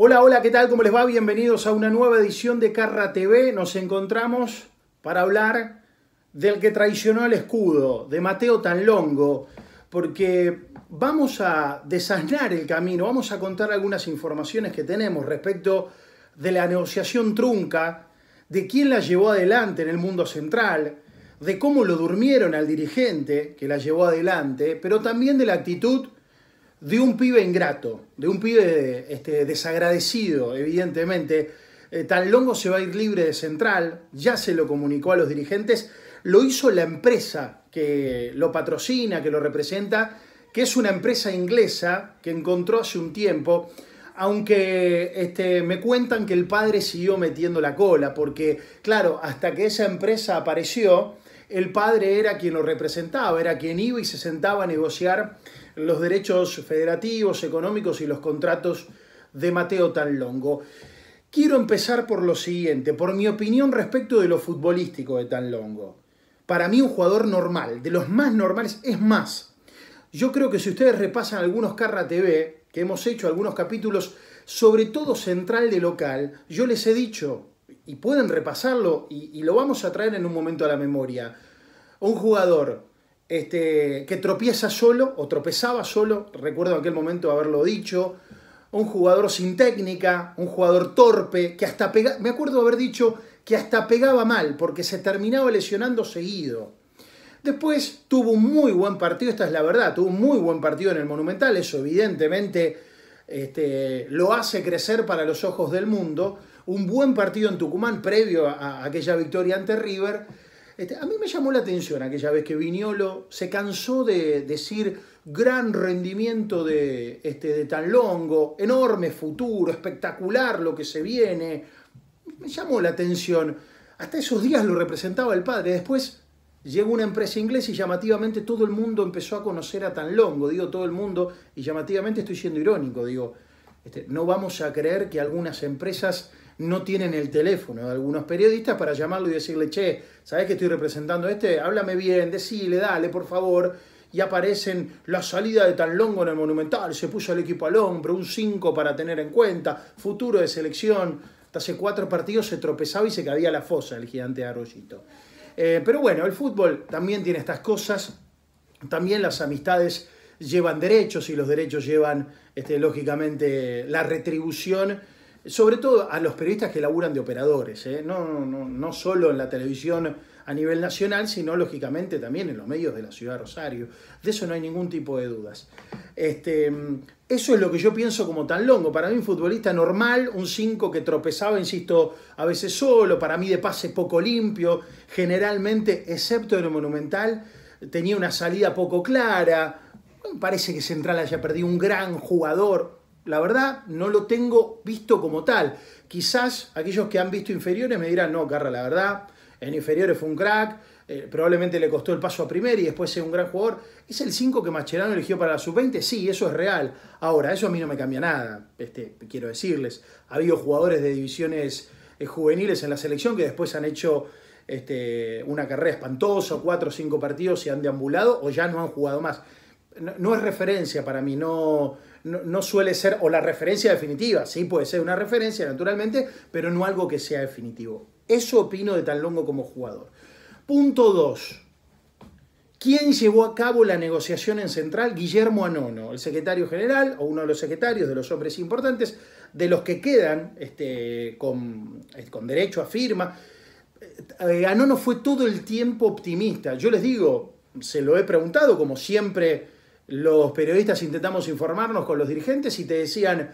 Hola, hola, ¿qué tal? ¿Cómo les va? Bienvenidos a una nueva edición de Carra TV. Nos encontramos para hablar del que traicionó el escudo, de Mateo Tanlongo, porque vamos a desasnar el camino, vamos a contar algunas informaciones que tenemos respecto de la negociación trunca, de quién la llevó adelante en el mundo central, de cómo lo durmieron al dirigente que la llevó adelante, pero también de la actitud de un pibe ingrato, de un pibe este, desagradecido, evidentemente. Eh, Tan Longo se va a ir libre de Central, ya se lo comunicó a los dirigentes, lo hizo la empresa que lo patrocina, que lo representa, que es una empresa inglesa que encontró hace un tiempo, aunque este, me cuentan que el padre siguió metiendo la cola, porque claro, hasta que esa empresa apareció, el padre era quien lo representaba, era quien iba y se sentaba a negociar los derechos federativos, económicos y los contratos de Mateo Tanlongo. Quiero empezar por lo siguiente, por mi opinión respecto de lo futbolístico de Tanlongo. Para mí un jugador normal, de los más normales, es más. Yo creo que si ustedes repasan algunos Carra TV, que hemos hecho algunos capítulos, sobre todo central de local, yo les he dicho, y pueden repasarlo, y lo vamos a traer en un momento a la memoria, un jugador este, que tropieza solo o tropezaba solo, recuerdo en aquel momento haberlo dicho, un jugador sin técnica, un jugador torpe, que hasta pegaba, me acuerdo haber dicho que hasta pegaba mal porque se terminaba lesionando seguido. Después tuvo un muy buen partido, esta es la verdad, tuvo un muy buen partido en el Monumental, eso evidentemente este, lo hace crecer para los ojos del mundo. Un buen partido en Tucumán previo a aquella victoria ante River este, a mí me llamó la atención aquella vez que Viñolo se cansó de decir gran rendimiento de, este, de enorme futuro, espectacular lo que se viene. Me llamó la atención. Hasta esos días lo representaba el padre. Después llegó una empresa inglesa y llamativamente todo el mundo empezó a conocer a Tan Longo. Digo todo el mundo y llamativamente estoy siendo irónico. Digo, este, no vamos a creer que algunas empresas no tienen el teléfono de algunos periodistas para llamarlo y decirle, che, ¿sabés que estoy representando a este? Háblame bien, decile, dale, por favor. Y aparecen la salida de Tan Longo en el Monumental, se puso el equipo al hombro, un 5 para tener en cuenta, futuro de selección. hace cuatro partidos se tropezaba y se caía la fosa el gigante Arroyito. Eh, pero bueno, el fútbol también tiene estas cosas, también las amistades llevan derechos y los derechos llevan, este, lógicamente, la retribución sobre todo a los periodistas que laburan de operadores, ¿eh? no, solo en la televisión a nivel nacional, sino lógicamente también en los medios de la ciudad de Rosario. De eso no hay ningún tipo de dudas. Este, eso es lo que yo pienso como tan longo. Para mí un futbolista normal, un 5 que tropezaba, insisto, a veces solo, para mí de pase poco limpio, generalmente, excepto en el Monumental, tenía una salida poco clara. Parece que Central haya perdido un gran jugador, la verdad no lo tengo visto como tal. Quizás aquellos que han visto inferiores me dirán, no, Carra, la verdad, en inferiores fue un crack, eh, probablemente le costó el paso a primer y después es un gran jugador. ¿Es el 5 que Mascherano eligió para la sub-20? Sí, eso es real. Ahora, eso a mí no me cambia nada, este, quiero decirles. Ha habido jugadores de divisiones eh, juveniles en la selección que después han hecho este, una carrera espantosa, cuatro o cinco partidos y han deambulado o ya no han jugado más. no es referencia para mí, no, no, suele ser, o la referencia definitiva, sí, puede ser una referencia naturalmente, pero no algo que sea definitivo. Eso opino de Tan Longo como jugador. Punto 2. ¿Quién llevó a cabo la negociación en Central? Guillermo Anono, el secretario general o uno de los secretarios de los hombres importantes, de los que quedan este, con, este, con derecho a firma. Eh, Anono fue todo el tiempo optimista. Yo les digo, se lo he preguntado, como siempre los periodistas intentamos informarnos con los dirigentes y te decían,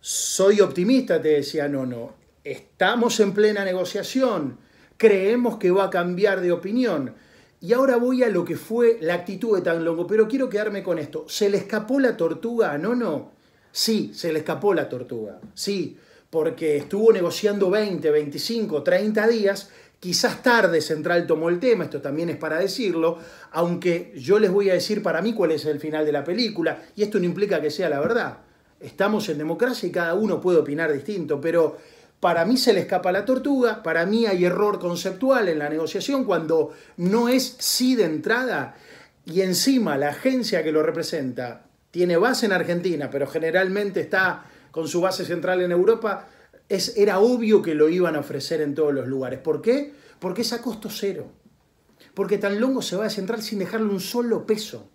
soy optimista, te decían, no, no, estamos en plena negociación, creemos que va a cambiar de opinión. Y ahora voy a lo que fue la actitud de Tan Longo, pero quiero quedarme con esto. ¿Se le escapó la tortuga no, no, Sí, se le escapó la tortuga, sí, porque estuvo negociando 20, 25, 30 días Quizás tarde Central tomó el tema, esto también es para decirlo, aunque yo les voy a decir para mí cuál es el final de la película, y esto no implica que sea la verdad. Estamos en democracia y cada uno puede opinar distinto, pero para mí se le escapa la tortuga, para mí hay error conceptual en la negociación cuando no es sí de entrada y encima la agencia que lo representa tiene base en Argentina, pero generalmente está con su base central en Europa, es, era obvio que lo iban a ofrecer en todos los lugares. ¿Por qué? Porque es a costo cero. Porque tan longo se va a Central sin dejarle un solo peso.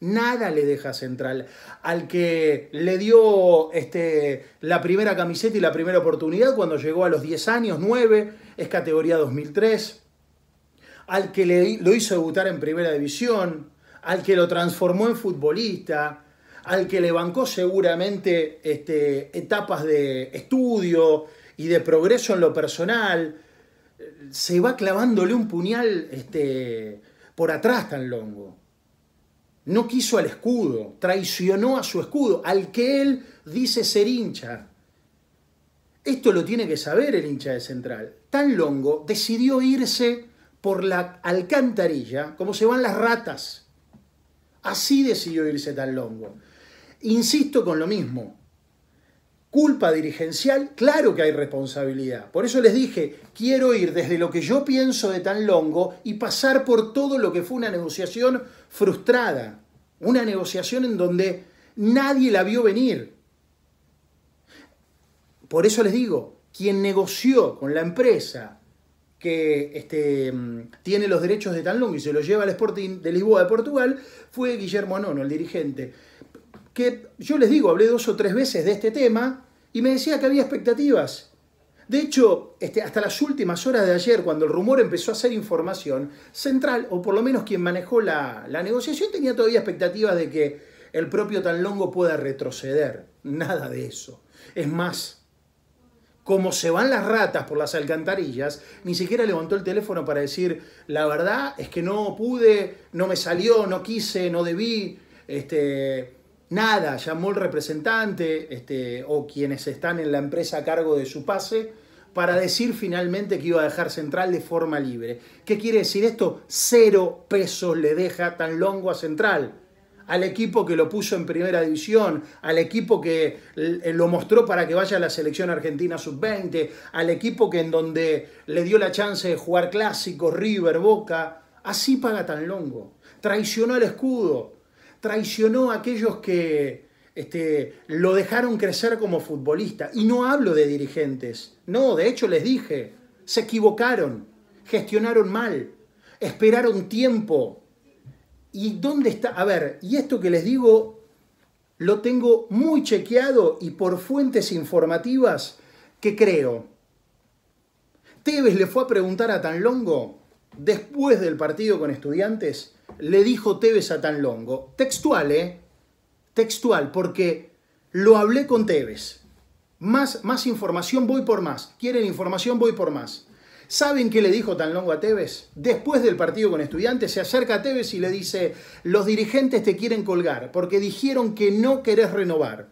Nada le deja Central. Al que le dio este, la primera camiseta y la primera oportunidad cuando llegó a los 10 años, 9, es categoría 2003. Al que le, lo hizo debutar en primera división. Al que lo transformó en futbolista al que le bancó seguramente este, etapas de estudio y de progreso en lo personal, se va clavándole un puñal este, por atrás tan longo. No quiso al escudo, traicionó a su escudo, al que él dice ser hincha. Esto lo tiene que saber el hincha de Central. Tan longo decidió irse por la alcantarilla como se van las ratas. Así decidió irse Tan longo. Insisto con lo mismo. Culpa dirigencial, claro que hay responsabilidad. Por eso les dije, quiero ir desde lo que yo pienso de tan longo y pasar por todo lo que fue una negociación frustrada. Una negociación en donde nadie la vio venir. Por eso les digo, quien negoció con la empresa que este, mm, tiene los derechos de Tan Longo y se los lleva al Sporting de Lisboa de Portugal fue Guillermo Anono, el dirigente que yo les digo, hablé dos o tres veces de este tema y me decía que había expectativas. De hecho, este, hasta las últimas horas de ayer, cuando el rumor empezó a ser información, Central, o por lo menos quien manejó la, la negociación, tenía todavía expectativas de que el propio Tanlongo pueda retroceder. Nada de eso. Es más, como se van las ratas por las alcantarillas, ni siquiera levantó el teléfono para decir, la verdad es que no pude, no me salió, no quise, no debí, este, nada, llamó el representante este, o quienes están en la empresa a cargo de su pase para decir finalmente que iba a dejar Central de forma libre. ¿Qué quiere decir esto? Cero pesos le deja tan longo a Central. Al equipo que lo puso en primera división, al equipo que lo mostró para que vaya a la selección argentina sub-20, al equipo que en donde le dio la chance de jugar clásicos, River, Boca, así paga tan longo. Traicionó el escudo, traicionó a aquellos que este, lo dejaron crecer como futbolista. Y no hablo de dirigentes, no, de hecho les dije, se equivocaron, gestionaron mal, esperaron tiempo. ¿Y dónde está? A ver, y esto que les digo lo tengo muy chequeado y por fuentes informativas que creo. Tevez le fue a preguntar a Tan Longo después del partido con estudiantes, le dijo Tevez a Tan Longo. Textual, ¿eh? Textual, porque lo hablé con Tevez. Más, más información, voy por más. Quieren información, voy por más. ¿Saben qué le dijo Tan Longo a Tevez? Después del partido con estudiantes, se acerca a Tevez y le dice, los dirigentes te quieren colgar porque dijeron que no querés renovar.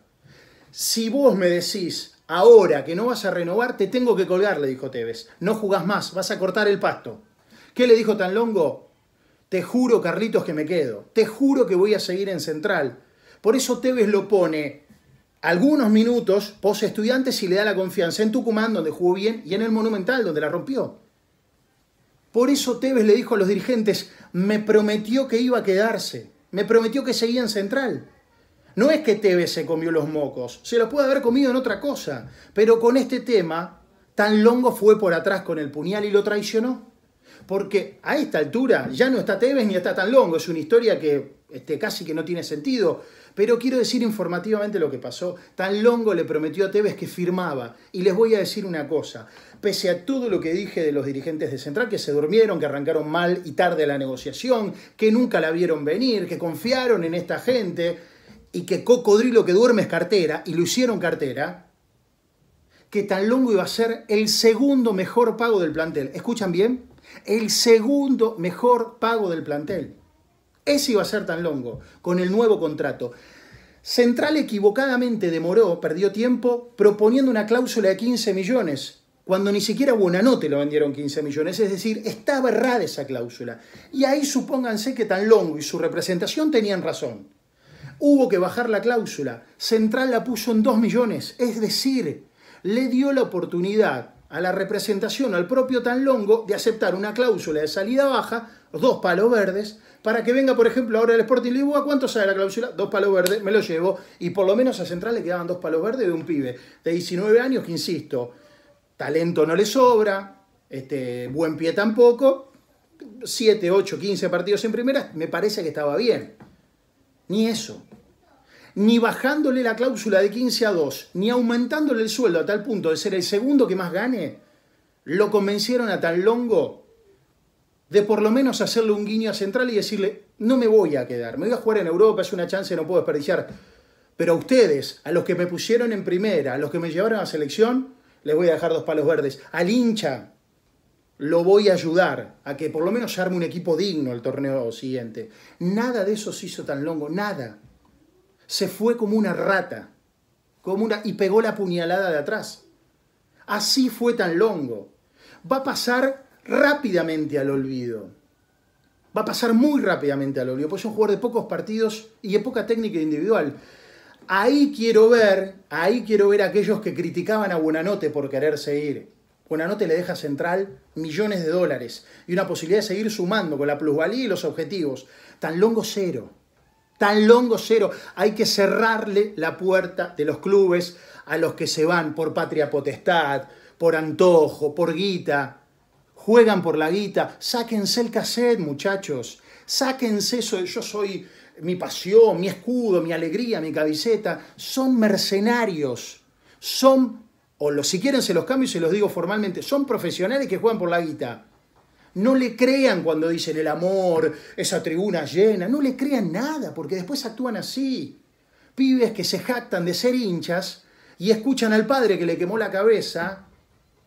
Si vos me decís ahora que no vas a renovar, te tengo que colgar, le dijo Tevez. No jugás más, vas a cortar el pasto. ¿Qué le dijo Tan Longo? Te juro, Carlitos, que me quedo. Te juro que voy a seguir en Central. Por eso Tevez lo pone algunos minutos pos estudiantes y le da la confianza en Tucumán, donde jugó bien, y en el Monumental, donde la rompió. Por eso Tevez le dijo a los dirigentes, me prometió que iba a quedarse, me prometió que seguía en Central. No es que Tevez se comió los mocos, se los puede haber comido en otra cosa, pero con este tema, tan longo fue por atrás con el puñal y lo traicionó porque a esta altura ya no está Tevez ni está tan longo, es una historia que este, casi que no tiene sentido. Pero quiero decir informativamente lo que pasó. Tan Longo le prometió a Tevez que firmaba. Y les voy a decir una cosa. Pese a todo lo que dije de los dirigentes de Central, que se durmieron, que arrancaron mal y tarde la negociación, que nunca la vieron venir, que confiaron en esta gente y que Cocodrilo que duerme es cartera, y lo hicieron cartera, que Tan Longo iba a ser el segundo mejor pago del plantel. ¿Escuchan bien? el segundo mejor pago del plantel. Ese iba a ser tan longo, con el nuevo contrato. Central equivocadamente demoró, perdió tiempo, proponiendo una cláusula de 15 millones, cuando ni siquiera Buenanote lo vendieron 15 millones. Es decir, estaba errada esa cláusula. Y ahí supónganse que tan longo y su representación tenían razón. Hubo que bajar la cláusula. Central la puso en 2 millones. Es decir, le dio la oportunidad a la representación, al propio Tan Longo, de aceptar una cláusula de salida baja, dos palos verdes, para que venga, por ejemplo, ahora el Sporting Lisboa, ¿cuánto sale la cláusula? Dos palos verdes, me lo llevo, y por lo menos a Central le quedaban dos palos verdes de un pibe de 19 años que, insisto, talento no le sobra, este, buen pie tampoco, 7, 8, 15 partidos en primera, me parece que estaba bien. Ni eso ni bajándole la cláusula de 15 a 2, ni aumentándole el sueldo a tal punto de ser el segundo que más gane, lo convencieron a tan longo de por lo menos hacerle un guiño a Central y decirle, no me voy a quedar, me voy a jugar en Europa, es una chance, no puedo desperdiciar. Pero a ustedes, a los que me pusieron en primera, a los que me llevaron a selección, les voy a dejar dos palos verdes. Al hincha lo voy a ayudar a que por lo menos arme un equipo digno el torneo siguiente. Nada de eso se hizo tan longo, nada se fue como una rata como una, y pegó la puñalada de atrás. Así fue tan longo. Va a pasar rápidamente al olvido. Va a pasar muy rápidamente al olvido, Pues es un jugador de pocos partidos y de poca técnica individual. Ahí quiero ver, ahí quiero ver a aquellos que criticaban a Buenanote por querer seguir. Buenanote le deja Central millones de dólares y una posibilidad de seguir sumando con la plusvalía y los objetivos. Tan longo cero tan longo cero. Hay que cerrarle la puerta de los clubes a los que se van por patria potestad, por antojo, por guita. Juegan por la guita. Sáquense el cassette, muchachos. Sáquense eso. Yo soy mi pasión, mi escudo, mi alegría, mi camiseta. Son mercenarios. Son, o los, si quieren se los cambio y se los digo formalmente, son profesionales que juegan por la guita. No le crean cuando dicen el amor, esa tribuna llena, no le crean nada, porque después actúan así. Pibes que se jactan de ser hinchas y escuchan al padre que le quemó la cabeza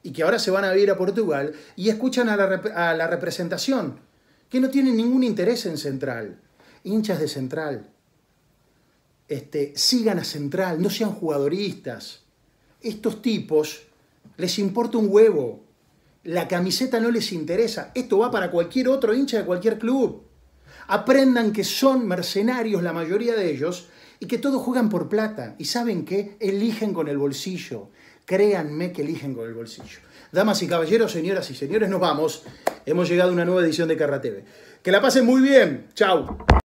y que ahora se van a vivir a Portugal y escuchan a la, representación, que no tienen ningún interés en Central. Hinchas de Central. Este, sigan a Central, no sean jugadoristas. Estos tipos les importa un huevo la camiseta no les interesa. Esto va para cualquier otro hincha de cualquier club. Aprendan que son mercenarios la mayoría de ellos y que todos juegan por plata. Y saben que eligen con el bolsillo. Créanme que eligen con el bolsillo. Damas y caballeros, señoras y señores, nos vamos. Hemos llegado a una nueva edición de CarraTV. Que la pasen muy bien. Chao.